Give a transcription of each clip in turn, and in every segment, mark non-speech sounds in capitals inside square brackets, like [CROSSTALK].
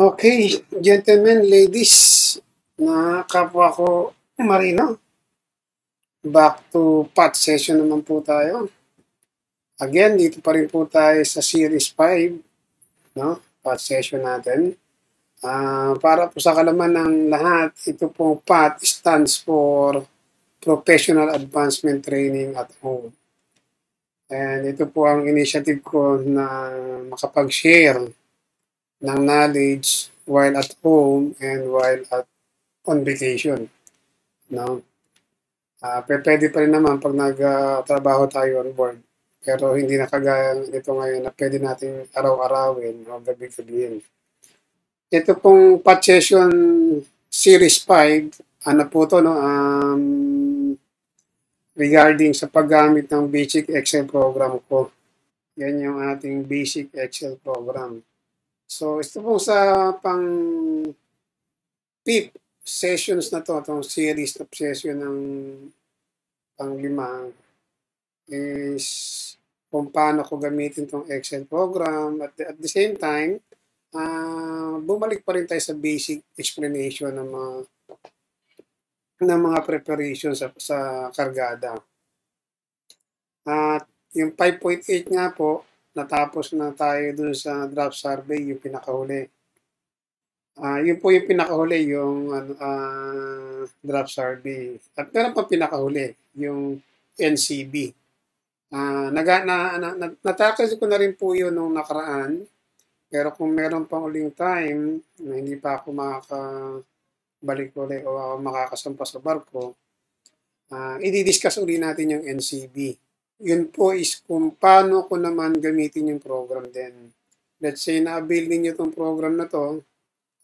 Okay, gentlemen, ladies, mga kapwa ko Marino, back to pot session naman po tayo. Again, dito pa rin po tayo sa series 5, no? pot session natin. Uh, para po sa kalaman ng lahat, ito po pot stands for Professional Advancement Training at Home. And ito po ang initiative ko na makapag-share ng knowledge while at home and while at on vacation. No? Uh, pwede pa rin naman pag nagtrabaho tayo on board. Pero hindi na kagaya nito ngayon na pwede natin araw-arawin o gabi-gabihin. Ito pong Pat Session Series 5, ano po to, no? Um, regarding sa paggamit ng Basic Excel program ko. Yan yung ating Basic Excel program. So, ito po sa pang fifth sessions na to, itong series of session ng panglima is kung paano ko gamitin itong Excel program at, at the same time, uh, bumalik pa rin tayo sa basic explanation ng mga ng mga preparation sa, sa kargada. At yung 5.8 nga po, natapos na tayo dun sa draft survey, yung pinakahuli. Uh, yun po yung pinakahuli, yung uh, draft survey. At meron pa pinakahuli, yung NCB. Uh, ah, naga, na, na, na, natakal ko na rin po yun nung nakaraan. Pero kung meron pang uling time na hindi pa ako makakabalik ulit o ako makakasampa sa barko, uh, i-discuss uli natin yung NCB. Yun po is kung paano ko naman gamitin yung program din. Let's say na-build ninyo itong program na to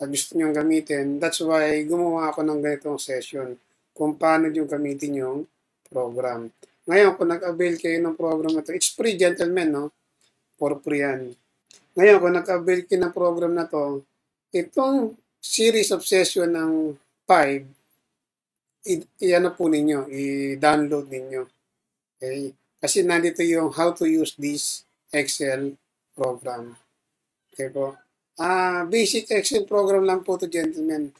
at gusto nyo gamitin. That's why gumawa ako ng ganitong session kung paano nyo gamitin yung program. Ngayon, kung nag-avail kayo ng program na to, it's free gentlemen, no? For free yan. Ngayon, kung nag-avail kayo ng program na to, itong series of session ng 5, i-ano po ninyo, i-download ninyo. Okay? Kasi nandito yung how to use this Excel program. Okay po. Uh, basic Excel program lang po to gentlemen.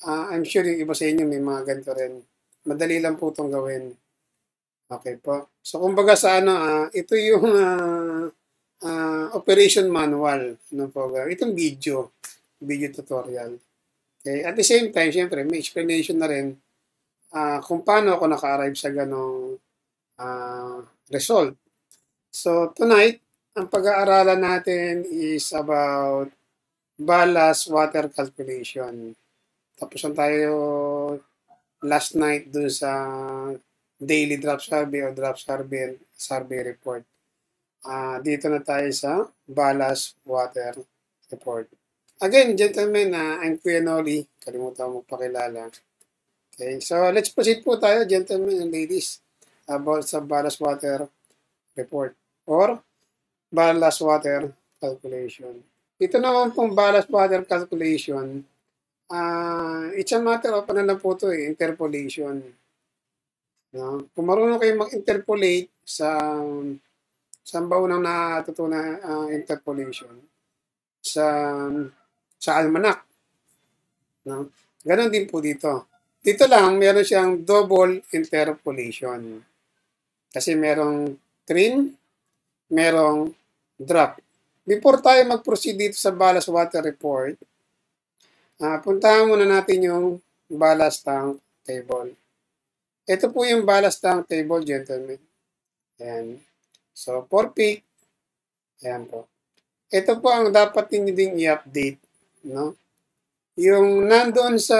Uh, I'm sure yung iba sa inyo may mga ganito rin. Madali lang po itong gawin. Okay po. So kumbaga sa ano, uh, ito yung uh, uh, operation manual ng ano program. Itong video, video tutorial. Okay? At the same time, syempre, may explanation na rin uh, kung paano ako naka-arrive sa ganong uh, result. So tonight, ang pag-aaralan natin is about ballast water calculation. Tapos tayo last night dun sa daily drop survey or drop survey, survey report. Uh, dito na tayo sa ballast water report. Again, gentlemen, uh, I'm Kuya Noli. Kalimutan mo pakilala. Okay, so let's proceed po tayo, gentlemen and ladies about sa ballast water report or ballast water calculation. Ito naman pong ballast water calculation, uh, it's a matter of ano lang po ito eh, interpolation. No? Kung marunong kayo mag-interpolate sa sa baunang natutunan uh, interpolation sa sa almanac. No? Ganon din po dito. Dito lang, meron siyang double interpolation. Kasi merong cream, merong drop. Before tayo mag-proceed dito sa ballast water report, uh, puntahan muna natin yung ballast tank table. Ito po yung ballast tank table, gentlemen. Ayan. So, for peak, ayan po. Ito po ang dapat ninyo ding i-update, no? Yung nandoon sa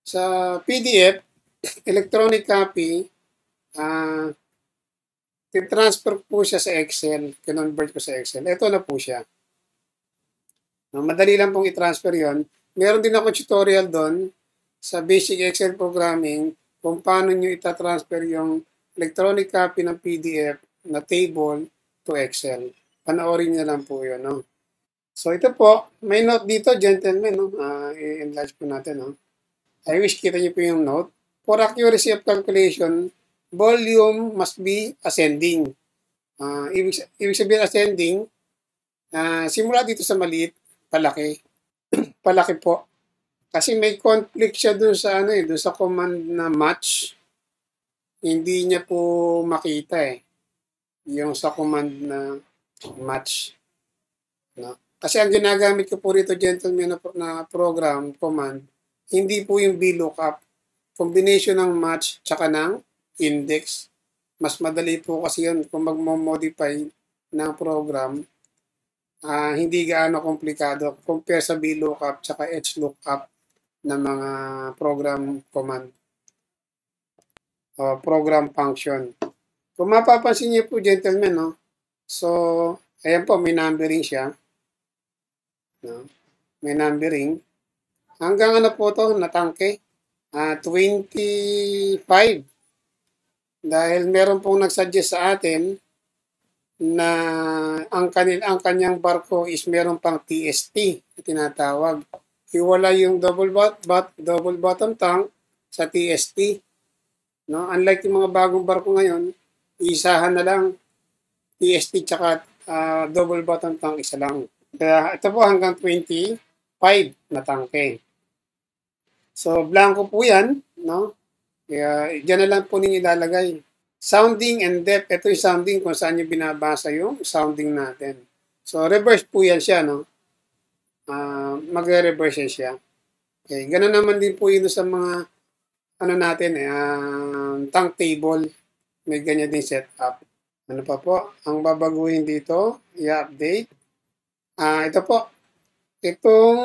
sa PDF, [COUGHS] electronic copy, Uh, ah, transfer po siya sa Excel, kinonvert ko sa Excel. Ito na po siya. Uh, madali lang pong i-transfer yon. Meron din ako tutorial doon sa basic Excel programming kung paano nyo itatransfer yung electronic copy ng PDF na table to Excel. Panoorin nyo lang po yun. No? So ito po, may note dito, gentlemen. No? Uh, i-enlarge po natin. No? I wish kita nyo po yung note. For accuracy of calculation, volume must be ascending. Uh, ibig, ibig sabihin ascending, uh, simula dito sa maliit, palaki. [CLEARS THROAT] palaki po. Kasi may conflict siya dun sa ano eh, dun sa command na match. Hindi niya po makita eh. Yung sa command na match. No? Kasi ang ginagamit ko po rito, gentlemen, na, na program, command, hindi po yung VLOOKUP. Combination ng match tsaka ng index. Mas madali po kasi yun kung magmo-modify ng program. Uh, hindi gaano komplikado compare sa VLOOKUP tsaka HLOOKUP ng mga program command o program function. Kung mapapansin niyo po, gentlemen, no? so, ayan po, may numbering siya. No? May numbering. Hanggang ano po to natangke? Uh, ah, 25. Dahil meron pong nagsuggest sa atin na ang, kanil, ang kanyang barko is meron pang TST na tinatawag. Iwala yung double, bot, but double bottom tank sa TST. No? Unlike yung mga bagong barko ngayon, isahan na lang TST tsaka uh, double bottom tank isa lang. Kaya ito po hanggang 25 na tangke. So, blanco po yan. No? Kaya dyan na lang po ninyo ilalagay. Sounding and depth. Ito yung sounding kung saan nyo binabasa yung sounding natin. So, reverse po yan siya, no? Uh, Magre-reverse yan siya. Okay, ganun naman din po yun sa mga ano natin, eh, uh, tank table. May ganyan din setup. Ano pa po? Ang babaguhin dito, i-update. Ah, uh, ito po. Itong,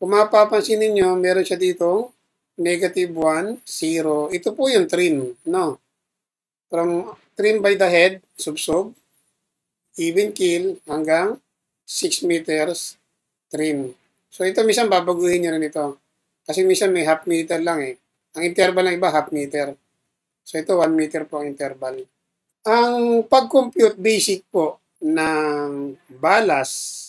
kung mapapansin ninyo, meron siya dito, negative 1, 0. Ito po yung trim, no? From trim by the head, subsob, even keel, hanggang 6 meters trim. So ito minsan babaguhin nyo rin ito. Kasi minsan may half meter lang eh. Ang interval ng iba, half meter. So ito, 1 meter po ang interval. Ang pag-compute basic po ng balas,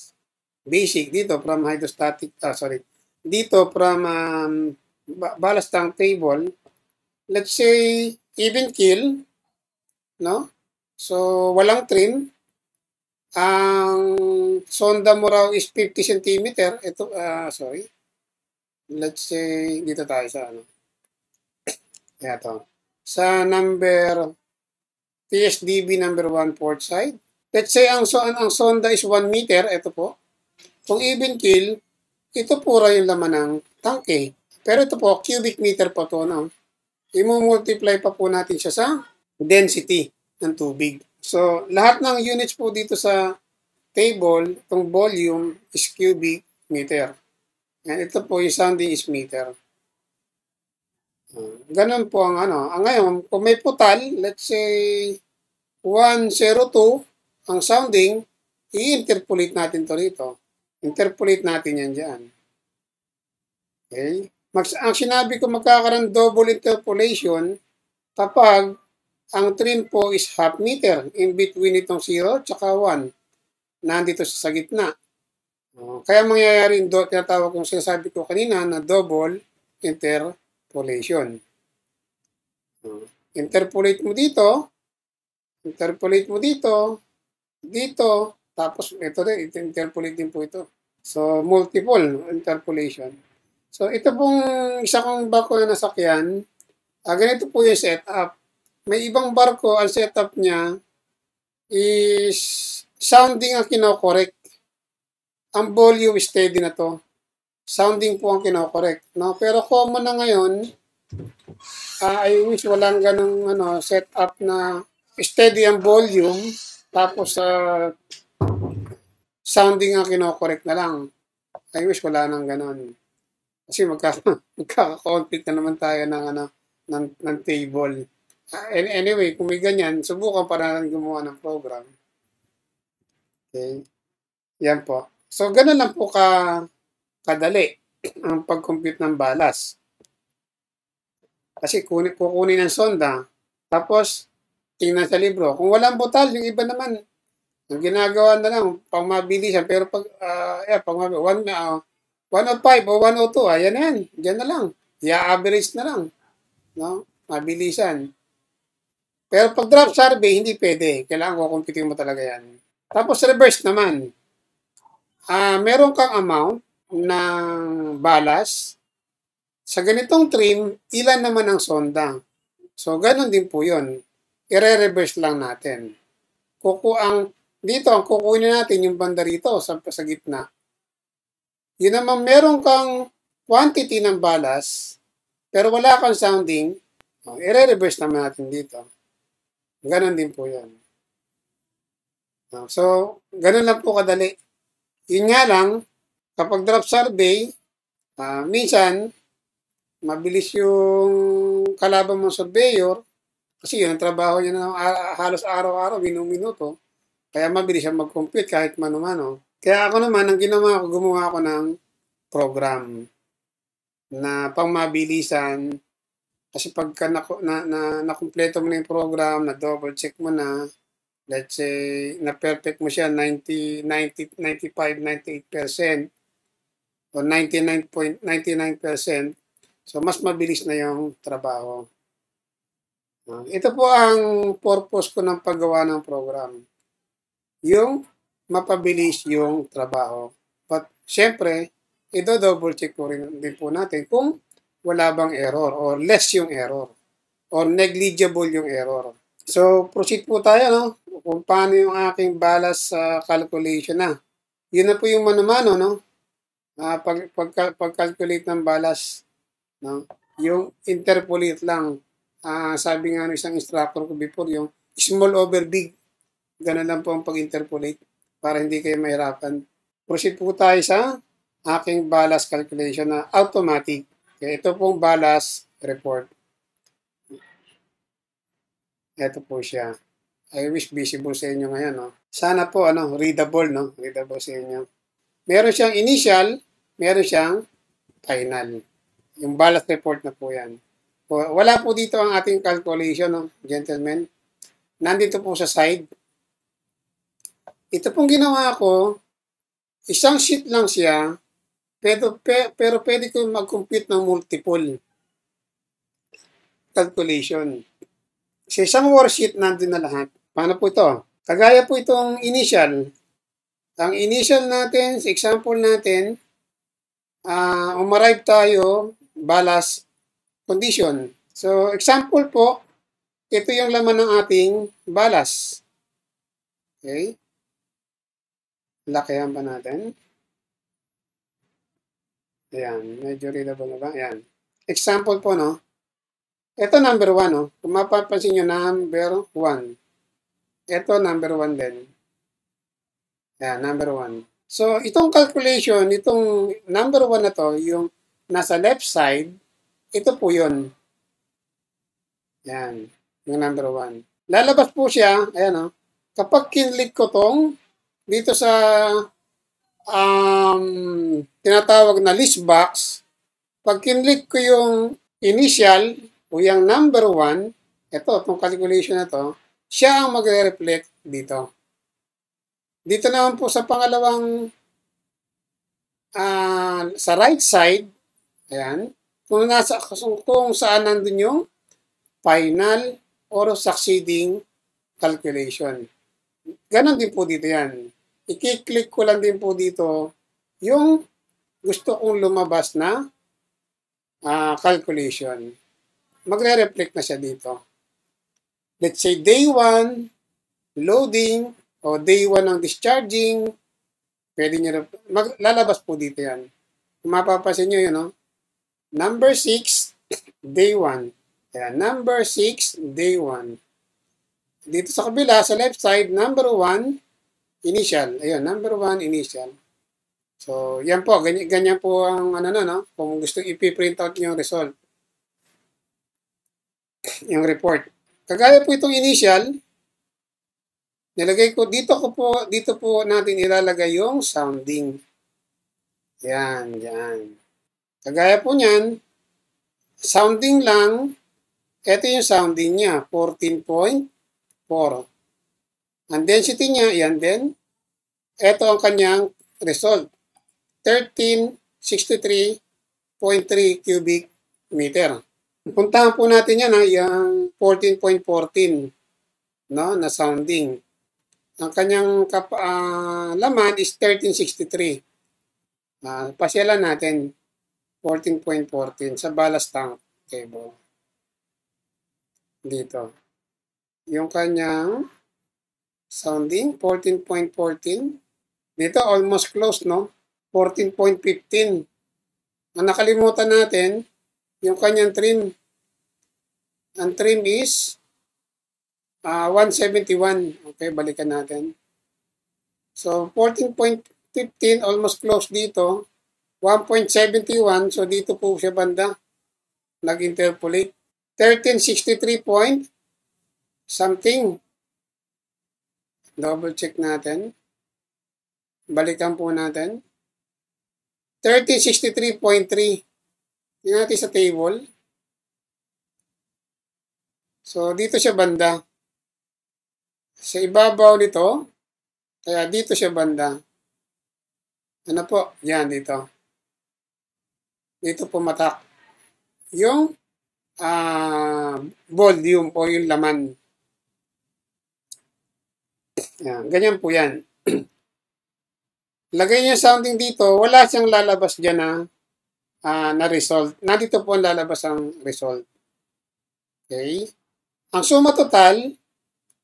basic dito from hydrostatic, ah sorry, dito from um, ballast tank table, let's say even keel, no? So, walang trim. Ang sonda mo raw is 50 cm. Ito, uh, sorry. Let's say, dito tayo sa ano. [COUGHS] Ito. Sa number, TSDB number 1 port side. Let's say, ang, so, ang sonda is 1 meter. Ito po. Kung even keel, ito po raw yung laman ng tangke. Pero ito po, cubic meter po ito. No? I-multiply pa po natin siya sa density ng tubig. So, lahat ng units po dito sa table, itong volume is cubic meter. And ito po yung sounding is meter. Ganun po ang ano. Ang ah, ngayon, kung may putal, let's say 102 ang sounding, i-interpolate natin to rito. Interpolate natin yan dyan. Okay? ang sinabi ko magkakaroon double interpolation kapag ang trim po is half meter in between itong 0 tsaka 1. Nandito sa gitna. Oh, kaya mangyayari yung tinatawag kong sinasabi ko kanina na double interpolation. Oh, interpolate mo dito, interpolate mo dito, dito, tapos ito din, interpolate din po ito. So, multiple interpolation. So, ito pong isa kong barko na nasakyan. Uh, ganito po yung setup. May ibang barko, ang setup niya is sounding ang kinokorek. Ang volume steady na to. Sounding po ang kinokorek. No? Pero common na ngayon, uh, I wish walang ganong ano, setup na steady ang volume tapos uh, sounding ang kinokorek na lang. I wish wala nang ganon. Kasi magka, [LAUGHS] magkaka-conflict na naman tayo ng, ano, ng, ng table. Uh, anyway, kung may ganyan, subukan para lang gumawa ng program. Okay? Yan po. So, ganun lang po ka, kadali [CLEARS THROAT] ang pag-compute ng balas. Kasi kunin, kukunin ng sonda, tapos tingnan sa libro. Kung walang butal, yung iba naman, ang ginagawa na lang, pang mabilisan, pero pag, uh, yeah, eh, pang, one, uh, 105 o 102, ayan yan. Diyan na lang. I-average na lang. No? Mabilisan. Pero pag drop survey, hindi pwede. Kailangan ko computing mo talaga yan. Tapos reverse naman. Uh, meron kang amount ng balas. Sa ganitong trim, ilan naman ang sonda. So, ganun din po yon I-reverse lang natin. Kuku ang, dito, ang kukunin natin yung banda rito sa, sa gitna yun naman meron kang quantity ng balas, pero wala kang sounding, oh, i-reverse naman natin dito. Ganon din po yan. Oh, so, ganun lang po kadali. Yun nga lang, kapag drop survey, uh, minsan, mabilis yung kalaban mong surveyor, kasi yun ang trabaho niya na ah, halos araw-araw, minuminuto, kaya mabilis siya mag-compute kahit mano-mano. Kaya ako naman, ang ginawa ko, gumawa ko ng program na pangmabilisan kasi pagka na, na, na, nakumpleto mo na yung program, na double check mo na, let's say, na perfect mo siya 90, 90 95, 98% o 99.99%, so mas mabilis na yung trabaho. Ah, ito po ang purpose ko ng paggawa ng program. Yung mapabilis yung trabaho. But syempre, ito double check ko rin din po natin kung wala bang error or less yung error or negligible yung error. So, proceed po tayo no? kung paano yung aking balance uh, calculation na. Yun na po yung manumano, no? Uh, pag, pag, pag-calculate ng balas, no? yung interpolate lang. Uh, sabi nga ng isang instructor ko before, yung small over big. Ganun lang po ang pag-interpolate para hindi kayo mahirapan. Proceed po tayo sa aking balas calculation na automatic. Okay, ito pong balas report. Ito po siya. I wish visible sa inyo ngayon. No? Sana po ano, readable, no? readable sa inyo. Meron siyang initial, meron siyang final. Yung balas report na po yan. Wala po dito ang ating calculation, no? gentlemen. Nandito po sa side, ito pong ginawa ko, isang sheet lang siya, pero, pero pwede ko mag-compute ng multiple calculation. Sa isang worksheet, nandun na lahat. Paano po ito? Kagaya po itong initial. Ang initial natin, sa example natin, uh, umarive tayo balas condition. So, example po, ito yung laman ng ating balas. Okay? Lakihan pa natin. Ayan, medyo readable na ba? Ayan. Example po, no? Ito number 1, no? Kung mapapansin nyo, number 1. Ito number 1 din. Ayan, number 1. So, itong calculation, itong number 1 na to, yung nasa left side, ito po yun. Ayan, yung number 1. Lalabas po siya, ayan o. No? Kapag kinlik ko tong dito sa um, tinatawag na list box, pag kinlik ko yung initial o yung number 1, ito, itong calculation na to, siya ang magre-reflect dito. Dito naman po sa pangalawang uh, sa right side, ayan, kung, nasa, kung saan nandun yung final or succeeding calculation. Ganon din po dito yan i-click ko lang din po dito yung gusto kong lumabas na uh, calculation. Magre-reflect na siya dito. Let's say day 1, loading, o day 1 ng discharging, pwede nyo, mag, lalabas po dito yan. Kung mapapasin nyo yun, no? Oh. number 6, [COUGHS] day 1. Ayan, number 6, day 1. Dito sa kabila, sa left side, number 1, initial. Ayun, number one, initial. So, yan po. Ganyan, ganyan po ang ano na, no? Kung gusto ipiprint out yung result. Yung report. Kagaya po itong initial, nilagay ko dito ko po, dito po natin ilalagay yung sounding. Yan, yan. Kagaya po niyan, sounding lang, ito yung sounding niya, 14.4. Ang density niya, yan din. Ito ang kanyang result. 1363.3 cubic meter. Puntahan po natin yan, ha, yung 14.14 no, na sounding. Ang kanyang kap uh, laman is 1363. Uh, ah, pasyalan natin 14.14 sa ballast tank table. Dito. Yung kanyang sounding, 14.14. Dito, almost close, no? 14.15. Ang nakalimutan natin, yung kanyang trim. Ang trim is uh, ah, 171. Okay, balikan natin. So, 14.15, almost close dito. 1.71, so dito po siya banda. Nag-interpolate. 1363 point something. Double check natin. Balikan po natin. 3063.3. Tingnan natin sa table. So, dito siya banda. Sa ibabaw nito, kaya dito siya banda. Ano po? Yan, dito. Dito pumatak. Yung uh, volume o yung laman yan, ganyan po yan. [CLEARS THROAT] Lagay niyo sounding dito, wala siyang lalabas dyan na, uh, ah, na result. Nandito po ang lalabas ang result. Okay? Ang suma total,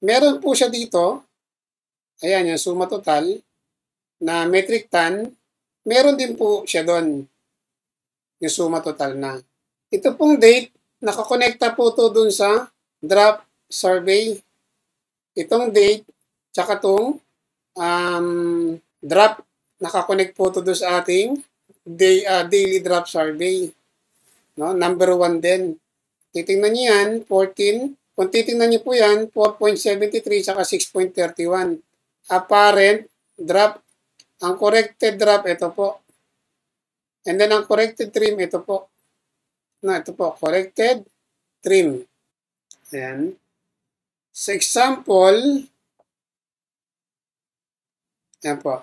meron po siya dito. Ayan, yung suma total na metric ton. Meron din po siya doon. Yung suma total na. Ito pong date, nakakonekta po to doon sa drop survey. Itong date, Tsaka itong um, drop, nakakonect po ito doon sa ating day, uh, daily drop survey. No? Number 1 din. Titingnan niyo yan, 14. Kung titingnan niyo po yan, 4.73 tsaka 6.31. Apparent drop. Ang corrected drop, ito po. And then ang corrected trim, ito po. No, ito po, corrected trim. Ayan. Sa example, yan po.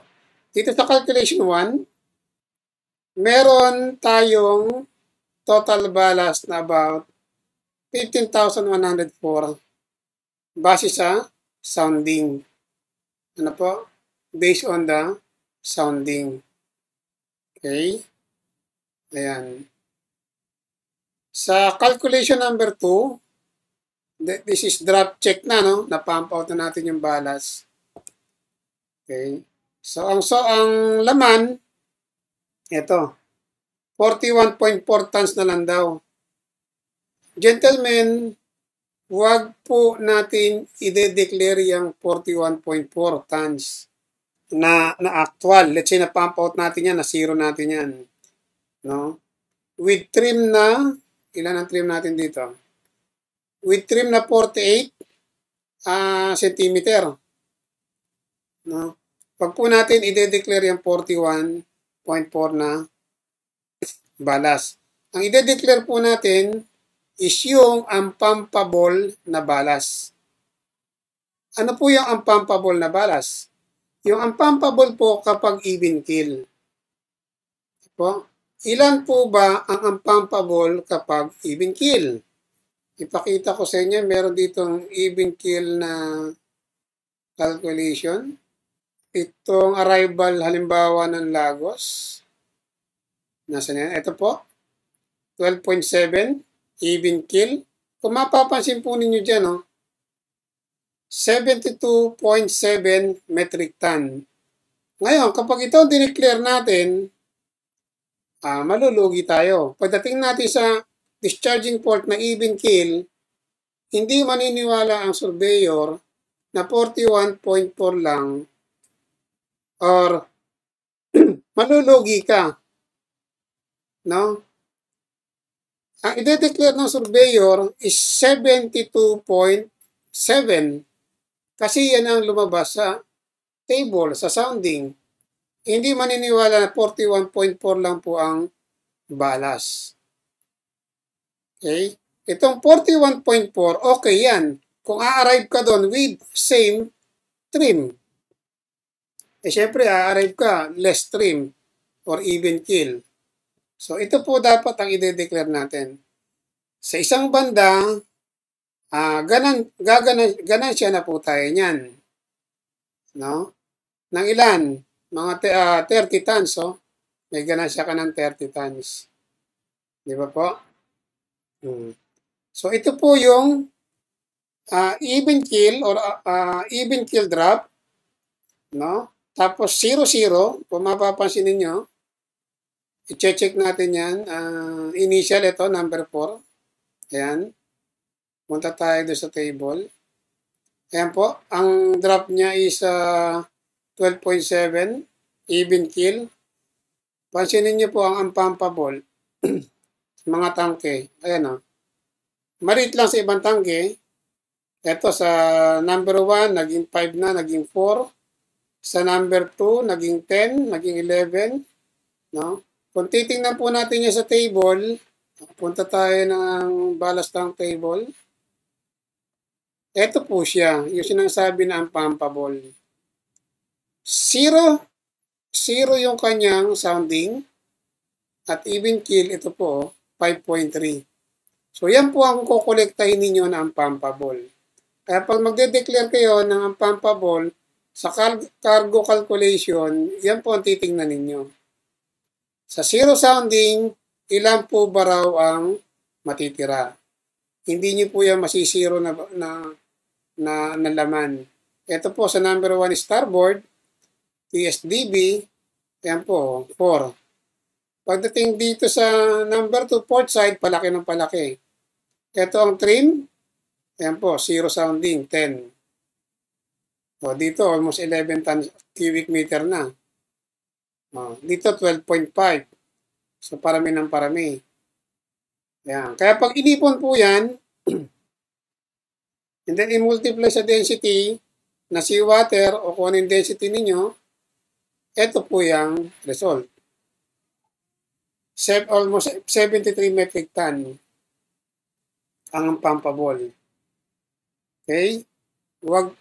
Dito sa calculation 1, meron tayong total balance na about 15,104 base sa sounding. Ano po? Based on the sounding. Okay? Ayan. Sa calculation number 2, this is drop check na, no? Na-pump out na natin yung balance. Okay? So, ang, so, ang laman, ito, 41.4 tons na lang daw. Gentlemen, huwag po natin i declare yung 41.4 tons na, na actual. Let's say na pump out natin yan, na zero natin yan. No? With trim na, ilan ang trim natin dito? With trim na 48 uh, ah, centimeter. No? Pag po natin i-declare yung 41.4 na balas. Ang i-declare po natin is yung unpumpable na balas. Ano po yung unpumpable na balas? Yung unpumpable po kapag even kill. Po, ilan po ba ang unpumpable kapag even kill? Ipakita ko sa inyo, meron ditong even kill na calculation itong arrival halimbawa ng Lagos. Nasaan yan? Ito po. 12.7 even kill. Kung mapapansin po ninyo dyan, oh, 72.7 metric ton. Ngayon, kapag ito dineclare natin, ah, malulugi tayo. Pagdating natin sa discharging port na even kill, hindi maniniwala ang surveyor na 41.4 lang or [CLEARS THROAT] manulugi ka. No? Ang ide-declare ng surveyor is 72.7 kasi yan ang lumabas sa table, sa sounding. Hindi maniniwala na 41.4 lang po ang balas. Okay? Itong 41.4, okay yan. Kung a-arrive ka doon with same trim eh syempre arrive ka less trim or even kill. So ito po dapat ang ide declare natin. Sa isang banda, uh, ganan, gaganan, ganan siya na po tayo niyan. No? Nang ilan? Mga te, uh, ah, 30 tons, oh. May ganan siya ka ng 30 tons. Di ba po? Hmm. So ito po yung uh, even kill or uh, uh, even kill drop. No? Tapos 00, kung mapapansin ninyo, i-check natin yan. Uh, initial ito, number 4. Ayan. Punta tayo doon sa table. Ayan po. Ang drop niya is uh, ah, 12.7. Even kill. Pansinin niyo po ang ampampa ball. [CLEARS THROAT] mga tangke. Ayan o. Oh. Marit lang sa ibang tangke. Ito sa number 1, naging 5 na, naging 4. Sa number 2, naging 10, naging 11. No? Kung titingnan po natin niya sa table, punta tayo ng ballast ng table. Ito po siya, yung sinasabi na ang pumpable. Zero, zero yung kanyang sounding. At even kill, ito po, 5.3. So yan po ang kukolektahin ninyo na ang pumpable. Kaya pag magde-declare kayo ng ang pumpable, sa cargo calculation, yan po ang titingnan ninyo. Sa zero sounding, ilan po ba raw ang matitira? Hindi niyo po yan masisiro na, na, na, na laman. Ito po sa number 1 starboard, TSDB, yan po, 4. Pagdating dito sa number 2 port side, palaki ng palaki. Ito ang trim, yan po, zero sounding, 10. O, oh, dito, almost 11 tons cubic meter na. O, oh, dito, 12.5. So, parami ng parami. Yan. Kaya pag inipon po yan, [CLEARS THROAT] and then i-multiply sa density na seawater o kung ano density ninyo, ito po yung result. Se almost 73 metric ton ang pampabol. Okay? Huwag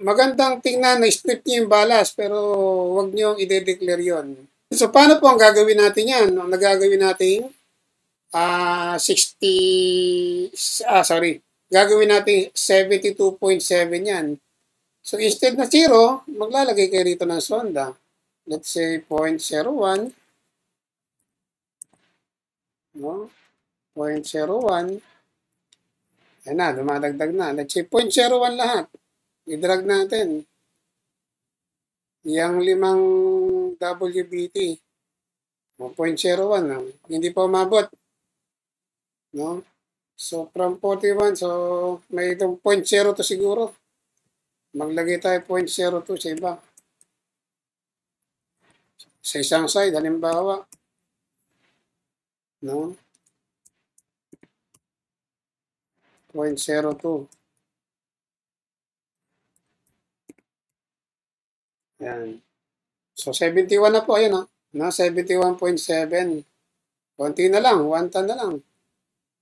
magandang tingnan na strip niyo yung balas pero huwag niyo i-declare yon. So paano po ang gagawin natin yan? Ang nagagawin natin uh, ah, 60 ah sorry, gagawin natin 72.7 yan. So instead na 0, maglalagay kayo rito ng sonda. Let's say 0.01 no? 0.01 Ayan na, dumadagdag na. Let's say 0.01 lahat. I-drag natin. Yang limang WBT. 1.01. No? Hindi pa umabot. No? So, from 41, so may itong 0.02 siguro. Maglagay tayo 0.02 sa iba. Sa isang side, halimbawa. No? 0.02. Yan. So, 71 na po. Ayan, oh. Ah. No? 71.7. Konti na lang. One ton na lang.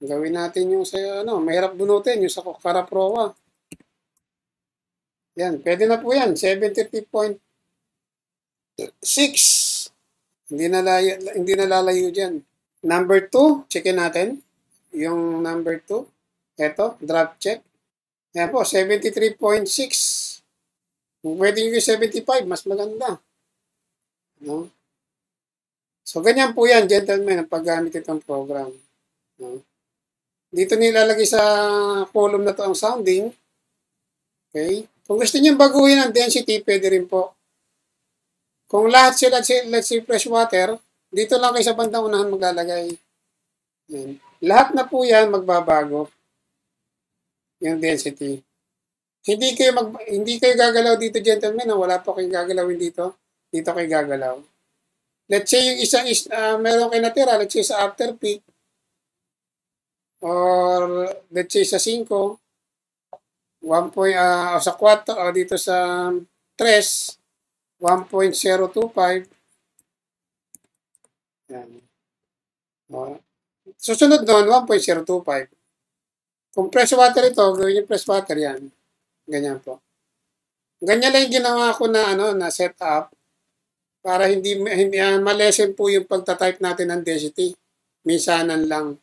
Gawin natin yung sa, ano, mahirap bunutin. Yung sa Karaproa. Yan. Pwede na po yan. 73.6. Hindi na, hindi nalalayo lalayo dyan. Number 2, checkin natin. Yung number 2. Ito, drop check. Yan po, 73.6. Kung pwede nyo 75, mas maganda. No? So, ganyan po yan, gentlemen, ang paggamit itong program. No? Dito nilalagay sa column na to ang sounding. Okay? Kung gusto niyo baguhin ang density, pwede rin po. Kung lahat sila, let's say fresh water, dito lang kayo sa bandang unahan maglalagay. Yan. Lahat na po yan magbabago. Yung density. Hindi kayo mag hindi kayo gagalaw dito, gentlemen, no? Ah. wala pa kayong gagalawin dito. Dito kayo gagalaw. Let's say yung isang is uh, meron kayo natira, let's say sa after peak or let's say sa 5 1 point, uh, o sa 4 o dito sa 3 1.025 yan. O, susunod doon 1.025 kung press water ito gawin yung press water yan Ganyan po. Ganyan lang yung ginawa ko na, ano, na set up para hindi, hindi uh, ah, malesen po yung pagta-type natin ng density. Minsanan lang.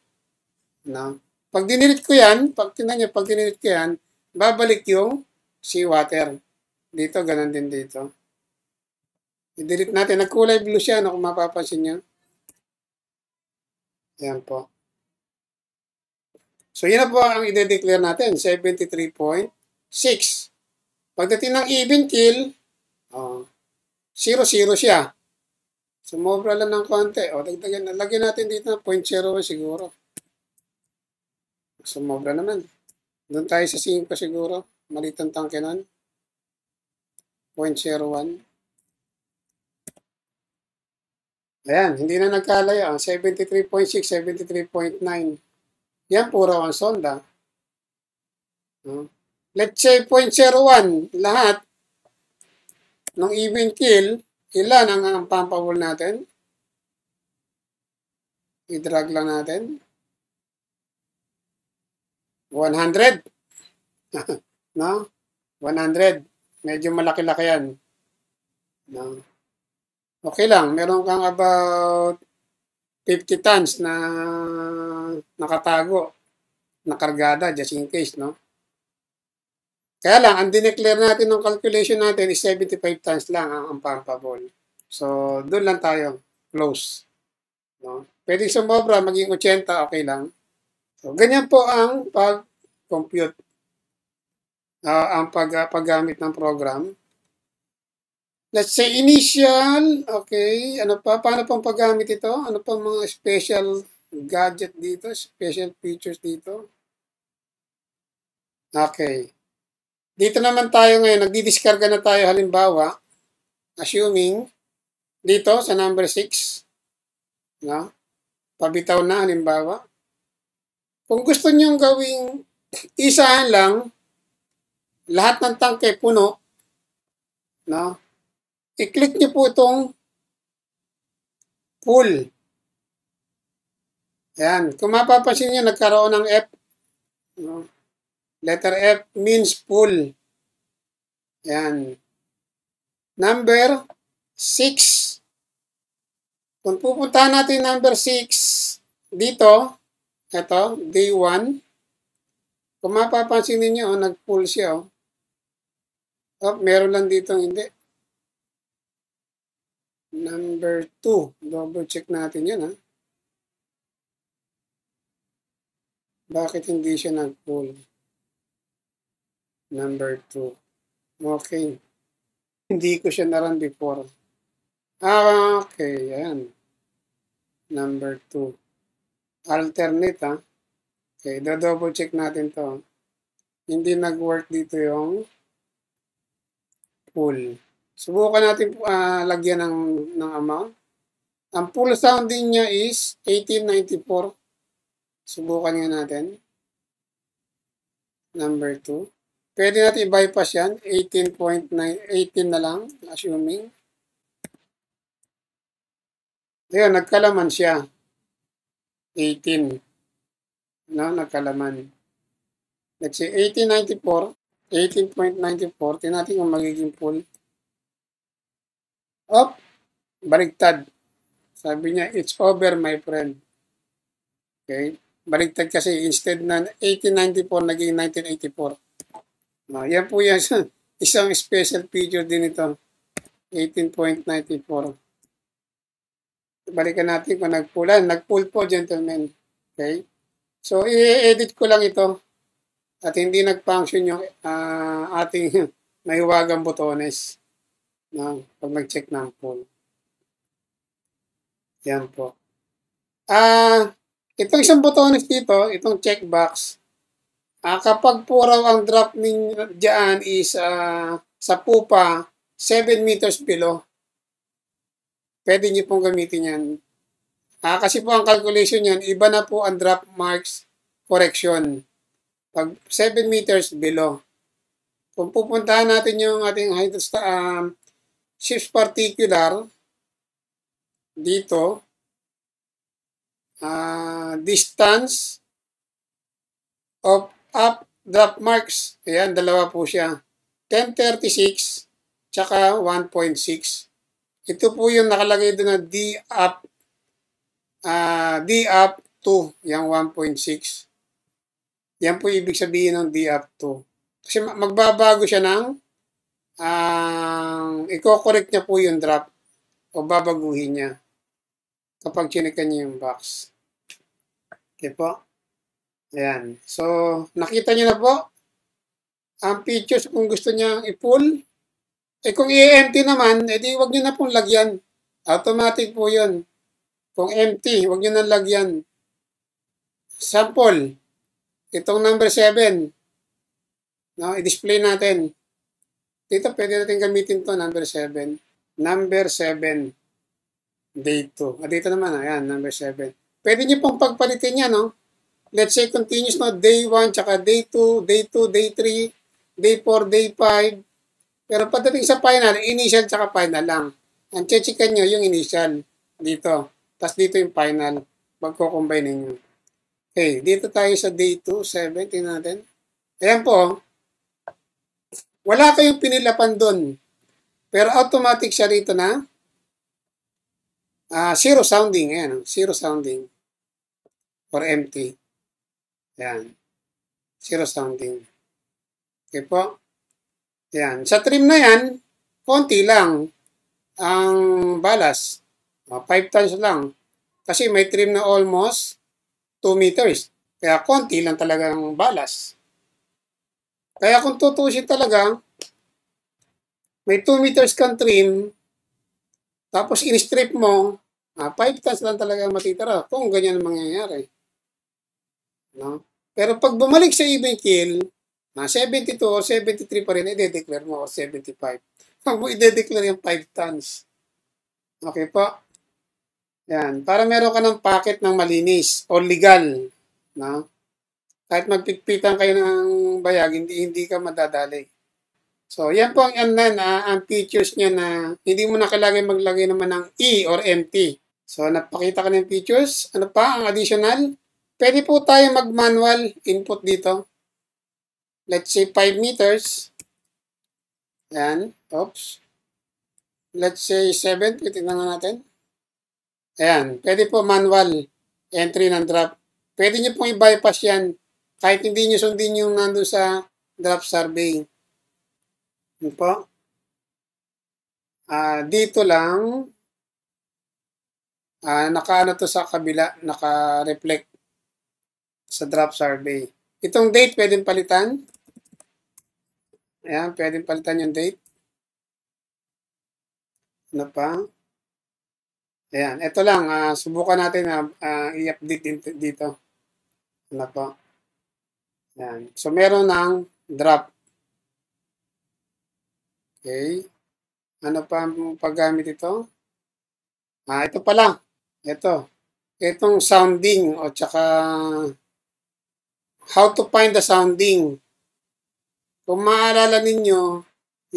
No? Pag dinilit ko yan, pag tinan niya, pag dinilit ko yan, babalik yung seawater. Dito, ganun din dito. I-delete natin. Nagkulay blue siya, no? kung mapapansin niyo. Ayan po. So, yun na po ang i-declare natin, 73.5. 6. Pagdating ng even kill, oh, 0, 0 siya. Sumobra lang ng konti. O, oh, dagdagan na. Lagyan natin dito na 0.01 siguro. Sumobra naman. Doon tayo sa 5 siguro. Malitang tangke nun. 0.01. Ayan, hindi na nagkalayo. 73.6, 73.9. Yan, puro ang sonda. No? Oh let's say 0.01 lahat ng even kill, ilan ang, ang pampawol natin? I-drag lang natin. 100. [LAUGHS] no? 100. Medyo malaki-laki yan. No? Okay lang. Meron kang about 50 tons na nakatago, nakargada, just in case, no? Kaya lang, ang dineclare natin ng calculation natin is 75 times lang ang unpumpable. So, doon lang tayo. Close. No? Pwede sumobra, maging 80, okay lang. So, ganyan po ang pag-compute. Uh, ang pag, ah, paggamit ng program. Let's say initial, okay, ano pa, paano pang paggamit ito? Ano pang mga special gadget dito, special features dito? Okay. Dito naman tayo ngayon, nagdidiskarga na tayo halimbawa, assuming, dito sa number 6, no? pabitaw na halimbawa. Kung gusto nyong gawing isahan lang, lahat ng tangke puno, no? i-click nyo po itong pull. Yan. Kung mapapansin nyo, nagkaroon ng F. No? Letter F means full. Yan. Number 6. Kung pupuntahan natin number 6 dito, ito, day 1. Kung mapapansin ninyo, oh, nag-pull siya. Oh. oh, meron lang dito, hindi. Number 2. Double check natin yun. Ha? Ah. Bakit hindi siya nag-pull? number 2. Okay. Hindi ko siya naran before. Ah, okay. Ayan. Number 2. Alternate, ha? Ah. Okay, do-double check natin to. Hindi nag-work dito yung pull. Subukan natin uh, lagyan ng, ng amount. Ang pull sound din niya is 1894. Subukan nga natin. Number 2. Pwede natin i-bypass yan. 18.9, 18 na lang, assuming. Ayun, nagkalaman siya. 18. No, nagkalaman. Let's say 1894, 18.94. Tingnan natin kung magiging full. Oh, baligtad. Sabi niya, it's over, my friend. Okay? Baligtad kasi instead na 1894, naging 1984. Uh, yan po yan. [LAUGHS] Isang special feature din ito. 18.94. Balikan natin kung nagpulan. Nagpull po, gentlemen. Okay? So, i-edit ko lang ito at hindi nag-function yung uh, ating [LAUGHS] nahiwagang botones no, pag nag-check ng pull. Yan po. Ah, uh, itong isang botones dito, itong checkbox, Uh, kapag po raw ang drop ning ah, diyan is uh, sa pupa, 7 meters below, pwede niyo pong gamitin yan. Uh, kasi po ang calculation yan, iba na po ang drop marks correction. Pag 7 meters below. Kung pupuntahan natin yung ating uh, ship's particular, dito, uh, distance of up drop marks. Ayan, dalawa po siya. 1036 tsaka 1.6. Ito po yung nakalagay doon na D up uh, D up 2, yung 1.6. Yan po ibig sabihin ng D up 2. Kasi magbabago siya ng uh, i-correct niya po yung drop o babaguhin niya kapag chinekan niya yung box. Okay po? Ayan. So, nakita nyo na po ang features kung gusto nyo i-pull. Eh kung i-empty naman, edi eh, wag nyo na pong lagyan. Automatic po yun. Kung empty, wag nyo na lagyan. Sample, itong number 7, no, i-display natin. Dito pwede natin gamitin to number 7. Number 7, Date 2. Ah, dito naman, ayan, number 7. Pwede nyo pong pagpalitin yan, no? let's say continuous na day 1, tsaka day 2, day 2, day 3, day 4, day 5. Pero pagdating sa final, initial tsaka final lang. Ang chichikan nyo yung initial dito. Tapos dito yung final. Magkukombine ninyo. Okay, dito tayo sa day 2, 7, tingnan natin. Ayan po. Oh. Wala kayong pinilapan doon. Pero automatic siya rito na uh, zero sounding. Ayan, oh. zero sounding or empty. Ayan. Zero sounding. Okay po. Ayan. Sa trim na yan, konti lang ang balas. 5 ah, tons lang. Kasi may trim na almost 2 meters. Kaya konti lang talaga ang balas. Kaya kung tutusin talaga, may 2 meters kang trim, tapos in-strip mo, 5 ah, tons lang talaga matitira kung ganyan ang mangyayari. No? Pero pag bumalik sa even kill, na 72 or 73 pa rin, i-declare mo or 75. Huwag mo i-declare yung 5 tons. Okay po? Yan. Para meron ka ng packet ng malinis o legal. No? Kahit magpigpitan kayo ng bayag, hindi, hindi ka madadali. So, yan po ang, yan, na, ang features niya na hindi mo na kailangan maglagay naman ng E or MT. So, napakita ka ng features. Ano pa ang additional? Pwede po tayo mag-manual input dito. Let's say 5 meters. Yan. Oops. Let's say 7. Tingnan natin. Ayan. Pwede po manual entry ng drop. Pwede nyo pong i-bypass yan kahit hindi nyo sundin yung nando sa drop survey. Yun po. Uh, dito lang. Uh, ah, naka ano to sa kabila. Naka-reflect sa draft survey. Itong date pwedeng palitan. Ayan, pwedeng palitan yung date. Ano pa? Ayan, ito lang. Uh, subukan natin na uh, uh, ah, i-update dito. Ano po? Ayan. So, meron ng drop. Okay. Ano pa ang paggamit ito? Ah, ito pa lang. Ito. Itong sounding o tsaka how to find the sounding. Kung maaalala ninyo,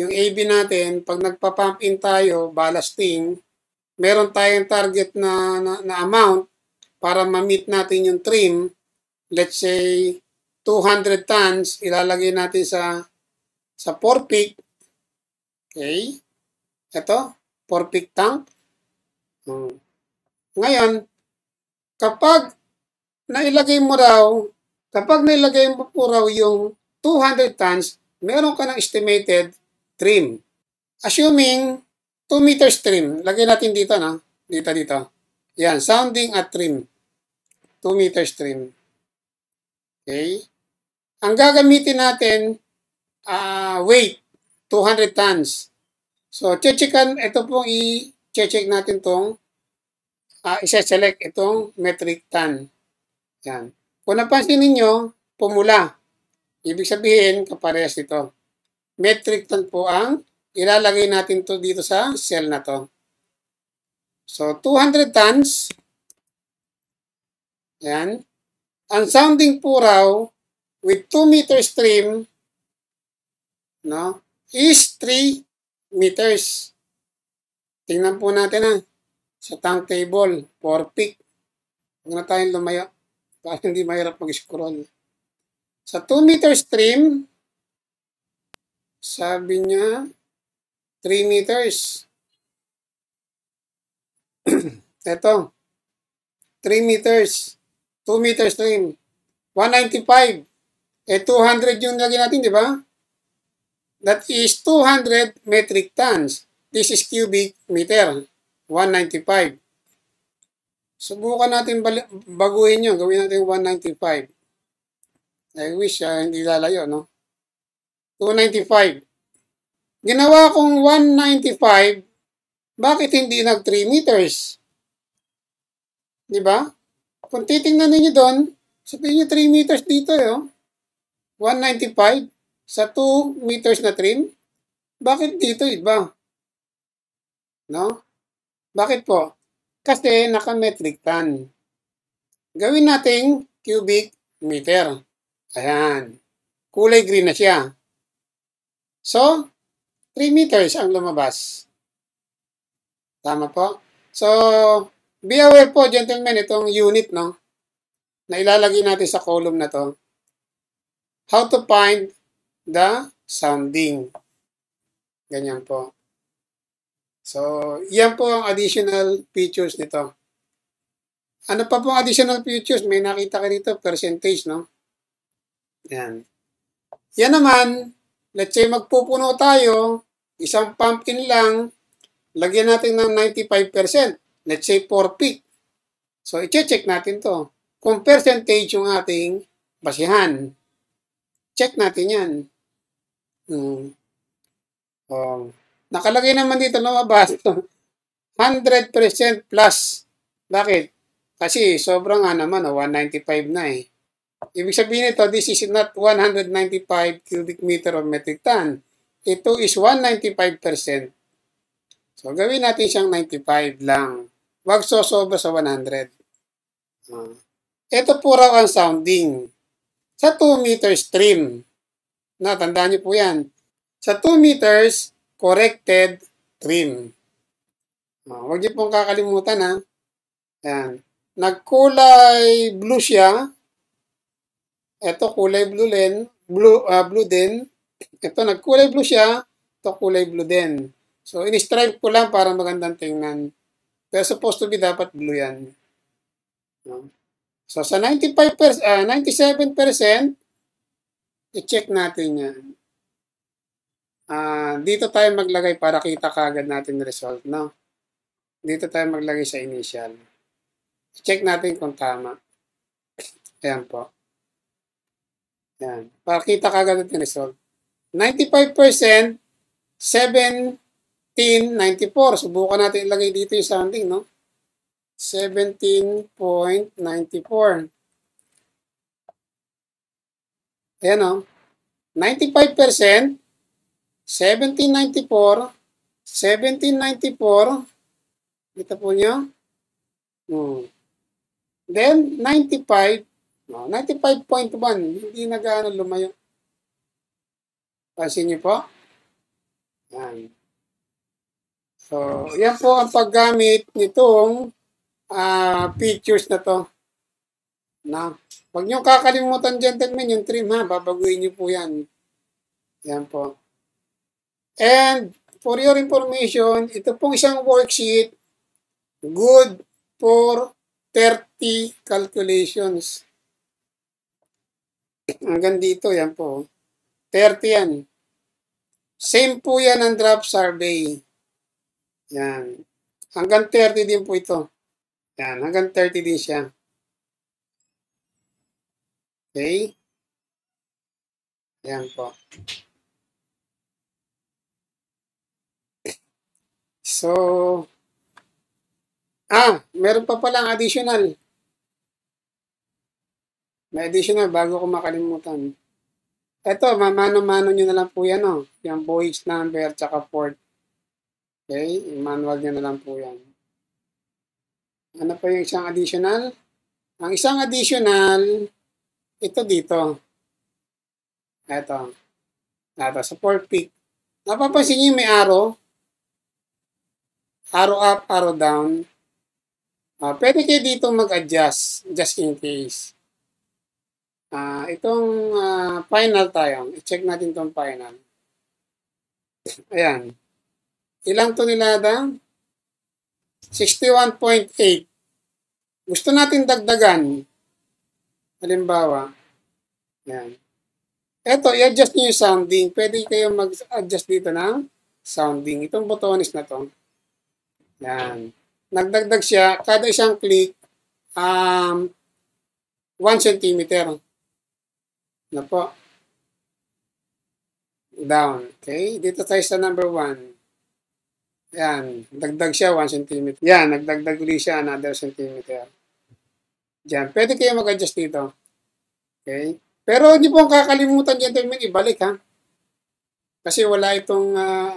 yung AB natin, pag nagpa-pump in tayo, ballasting, meron tayong target na, na, na amount para ma-meet natin yung trim. Let's say, 200 tons, ilalagay natin sa sa 4 peak. Okay? Ito, 4 peak tank. Hmm. Ngayon, kapag nailagay mo raw Kapag nilagay mo po raw yung 200 tons, meron ka ng estimated trim. Assuming 2 meters trim, lagay natin dito na, dito dito. Yan, sounding at trim. 2 meters trim. Okay? Ang gagamitin natin, uh, weight, 200 tons. So, checkan, ito pong i-check natin tong uh, ah, isa-select itong metric ton. Yan. Kung napansin ninyo, pumula. Ibig sabihin, kaparehas ito. Metric ton po ang ilalagay natin to dito sa cell na to. So, 200 tons. Yan. Ang sounding po raw with 2 meter stream no, is 3 meters. Tingnan po natin ha. Ah, sa tank table, 4 peak. Huwag na tayong lumayo para hindi mahirap mag-scroll. Sa 2 meter stream, sabi niya, 3 meters. Ito, [CLEARS THROAT] 3 meters, 2 meter stream, 195. Eh, 200 yung lagi natin, di ba? That is 200 metric tons. This is cubic meter, 195. Subukan natin baguhin yun. Gawin natin 195. I wish uh, hindi lalayo, no? 295. Ginawa kong 195, bakit hindi nag 3 meters? Di ba? Kung titingnan ninyo doon, sabihin nyo 3 meters dito, eh, yo. 195 sa 2 meters na trim. Bakit dito iba? No? Bakit po? kasi naka-metric ton. Gawin nating cubic meter. Ayan. Kulay green na siya. So, 3 meters ang lumabas. Tama po? So, be aware po gentlemen itong unit no na ilalagay natin sa column na to. How to find the sounding. Ganyan po. So, yan po ang additional features nito. Ano pa pong additional features? May nakita ka dito, percentage, no? Yan. Yan naman, let's say magpupuno tayo, isang pumpkin lang, lagyan natin ng 95%. Let's say 4 feet. So, i-check natin to. Kung percentage yung ating basihan. Check natin yan. Hmm. Um, Nakalagay naman dito, no, mabas. 100% [LAUGHS] plus. Bakit? Kasi sobrang nga naman, no, 195 na eh. Ibig sabihin nito, this is not 195 cubic meter of metric ton. Ito is 195%. So, gawin natin siyang 95 lang. Huwag sosobra sa 100. Hmm. ito po raw ang sounding. Sa 2 meter stream. Natandaan niyo po yan. Sa 2 meters, corrected trim. Oh, huwag niyo pong kakalimutan ha. Ayan. Nagkulay blue siya. Ito kulay blue din. Blue, uh, blue din. Ito nagkulay blue siya. Ito kulay blue din. So, in-stripe ko lang para magandang tingnan. Pero supposed to be dapat blue yan. So, sa 95%, uh, 97%, i-check natin yan. Uh, dito tayo maglagay para kita kagad natin result, no? Dito tayo maglagay sa initial. Check natin kung tama. Ayan po. Ayan. Para kita kagad natin result. 95%, 17.94. Subukan natin ilagay dito yung sounding, no? 17.94. Ayan, no? 95%, 1794, 1794, kita po nyo? Hmm. Then, 95, no, 95.1, hindi na gaano lumayo. Pansin nyo po? Yan. So, yan po ang paggamit nitong uh, features na to. Na, huwag nyo kakalimutan, gentlemen, yung trim ha, babaguhin niyo po yan. Yan po. And for your information, ito pong isang worksheet, good for 30 calculations. Hanggang dito, yan po. 30 yan. Same po yan ang draft survey. Yan. Hanggang 30 din po ito. Yan, hanggang 30 din siya. Okay? Yan po. So, ah, meron pa palang additional. May additional bago ko makalimutan. Ito, mamano-mano nyo na lang po yan, oh. Yung voice number, tsaka port. Okay, manual nyo na lang po yan. Ano pa yung isang additional? Ang isang additional, ito dito. Ito. Ito, support peak. Napapansin nyo may arrow arrow up, arrow down. Uh, pwede kayo dito mag-adjust just in case. Uh, itong uh, final tayo. I-check natin itong final. Ayan. Ilang tonelada? 61.8. Gusto natin dagdagan. Halimbawa. Ayan. Ito, i-adjust nyo yung sounding. Pwede kayo mag-adjust dito ng sounding. Itong botones na to. Yan. Nagdagdag siya, kada isang click, um, 1 cm. Na po. Down. Okay? Dito tayo sa number 1. Yan. Dagdag siya 1 cm. Yan. Nagdagdag ulit siya another cm. Diyan. Pwede kayo mag-adjust dito. Okay? Pero hindi po kakalimutan, gentlemen, ibalik ha. Kasi wala itong uh,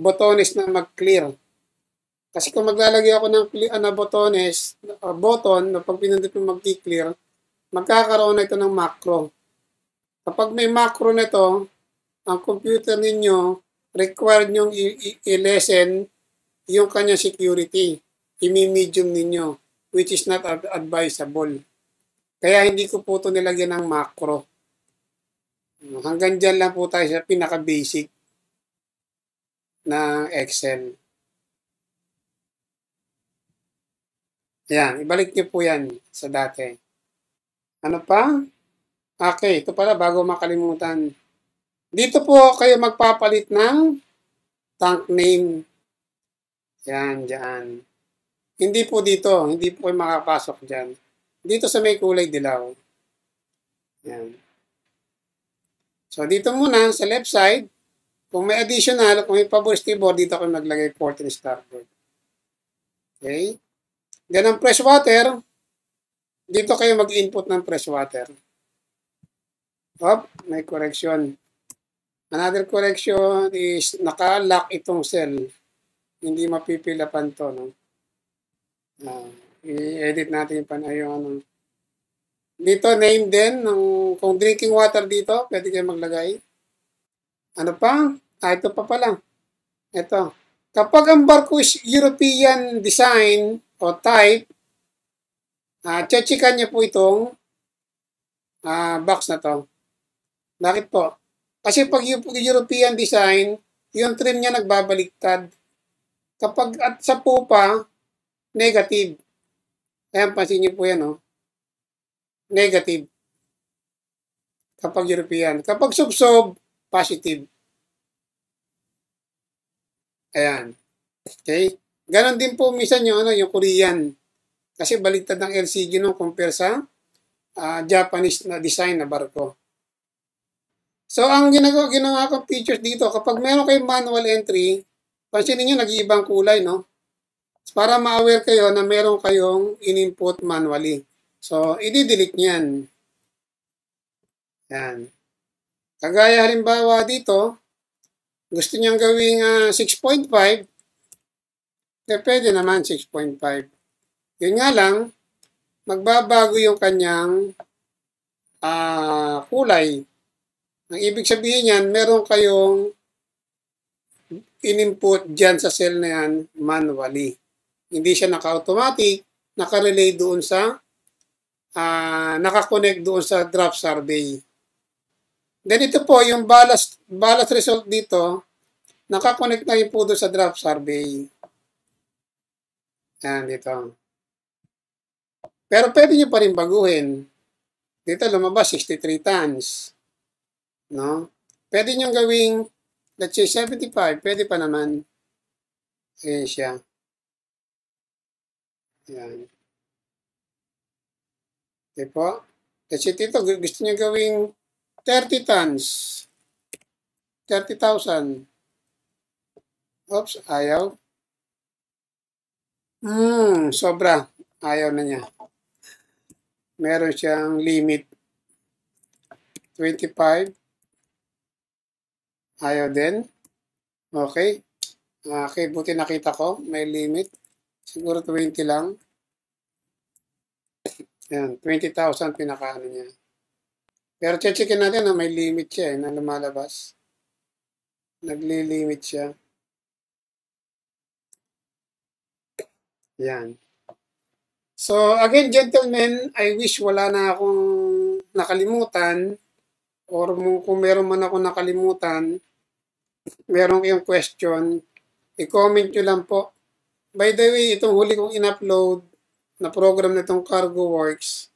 botones na mag-clear. Kasi kung maglalagay ako ng uh, na botones, uh, ah, button, na pag pinindot mo mag-clear, magkakaroon na ito ng macro. Kapag may macro nito, ang computer ninyo, required nyong i-lessen yung kanya security. Imi-medium ninyo, which is not ad advisable. Kaya hindi ko po ito nilagyan ng macro. Hanggang dyan lang po tayo sa pinaka-basic na Excel. Yan, ibalik niyo po yan sa dati. Ano pa? Okay, ito pala bago makalimutan. Dito po kayo magpapalit ng tank name. Yan, dyan. Hindi po dito. Hindi po kayo makapasok dyan. Dito sa may kulay dilaw. Yan. So, dito muna sa left side, kung may additional, kung may paboristibor, dito kayo maglagay 14 starboard. Okay? Then ang fresh water, dito kayo mag-input ng fresh water. Oh, may correction. Another correction is naka-lock itong cell. Hindi mapipilapan to. No? Uh, I-edit natin yung panayong ano. Dito, name din. Ng, kung drinking water dito, pwede kayo maglagay. Ano pa? Ah, ito pa pala. Ito. Kapag ang barko is European design, o type, uh, chechikan niyo po itong uh, box na to. Bakit po? Kasi pag yung European design, yung trim niya nagbabaliktad. Kapag at sa pupa, negative. Ayan, pansin niyo po yan, oh. Negative. Kapag European. Kapag subsob, positive. Ayan. Okay? Ganon din po minsan yung, ano, yung Korean. Kasi baligtad ng LCG nung compare sa uh, Japanese na design na barko. So, ang ginagawa, ginawa kong features dito, kapag meron kayong manual entry, pansinin nyo, nag-iibang kulay, no? Para ma-aware kayo na meron kayong in-input manually. So, i-delete niyan. Yan. Kagaya halimbawa dito, gusto niyang gawing uh, ah, 6.5, eh, pwede naman 6.5. Yun nga lang, magbabago yung kanyang uh, kulay. Ang ibig sabihin yan, meron kayong in-input dyan sa cell na yan manually. Hindi siya naka-automatic, nakarelay doon sa, uh, ah, naka-connect doon sa drop survey. Then ito po, yung ballast, ballast result dito, nakakonect na yun po doon sa drop survey. Yan, ah, dito. Pero pwede nyo pa rin baguhin. Dito lumabas 63 tons. No? Pwede nyo gawing, let's say 75, pwede pa naman. Ayan siya. Ayan. Okay po. Let's say dito, gusto nyo gawing 30 tons. 30,000. Oops, ayaw. Hmm, sobra. Ayaw na niya. Meron siyang limit. 25. Ayaw din. Okay. Okay, buti nakita ko. May limit. Siguro 20 lang. Yan, 20,000 pinakaano niya. Pero checkin natin na may limit siya eh, na lumalabas. Nagli-limit siya. Yan. So, again, gentlemen, I wish wala na akong nakalimutan or kung meron man ako nakalimutan, meron kayong question, i-comment nyo lang po. By the way, itong huli kong in-upload na program na itong Cargo Works,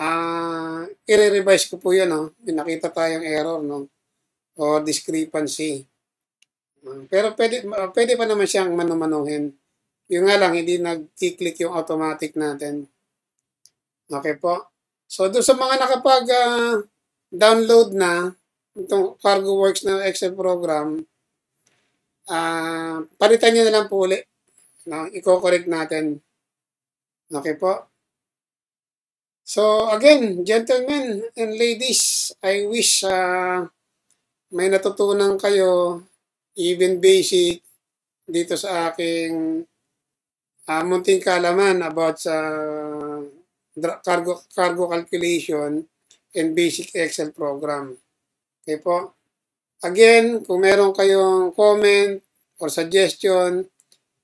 ah, uh, i-revise ko po yan, no? May Nakita tayong error, no? or discrepancy. Ah, pero pwede, ah, pwede pa naman siyang manumanuhin. Yun nga lang, hindi nag-click yung automatic natin. Okay po. So, doon sa mga nakapag-download ah, uh, na itong CargoWorks na Excel program, uh, palitan nyo na lang po ulit. No? i correct natin. Okay po. So again, gentlemen and ladies, I wish uh, may natutunan kayo even basic dito sa aking uh, munting kalaman about sa cargo, cargo calculation and basic Excel program. Okay po? Again, kung meron kayong comment or suggestion,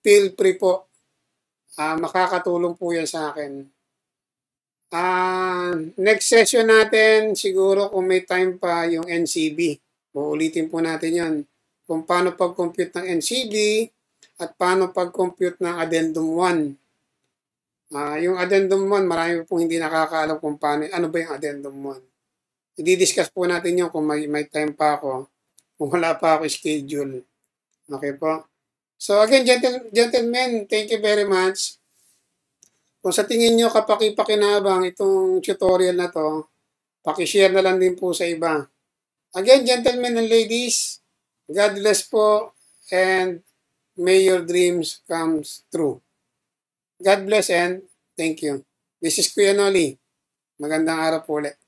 feel free po. Uh, makakatulong po yan sa akin. Uh, next session natin, siguro kung may time pa, yung NCB. Uulitin po natin yon Kung paano pag-compute ng NCB, at paano pag-compute ng addendum 1. Uh, ah, yung addendum 1, marami po hindi nakakaalam kung paano, ano ba yung addendum 1. I-discuss po natin yun kung may, may time pa ako, kung wala pa ako schedule. Okay po? So again, gentlemen, thank you very much. Kung sa tingin nyo kapaki-pakinabang itong tutorial na to, pakishare na lang din po sa iba. Again, gentlemen and ladies, God bless po and may your dreams comes true. God bless and thank you. This is Kuya Noli. Magandang araw po ulit.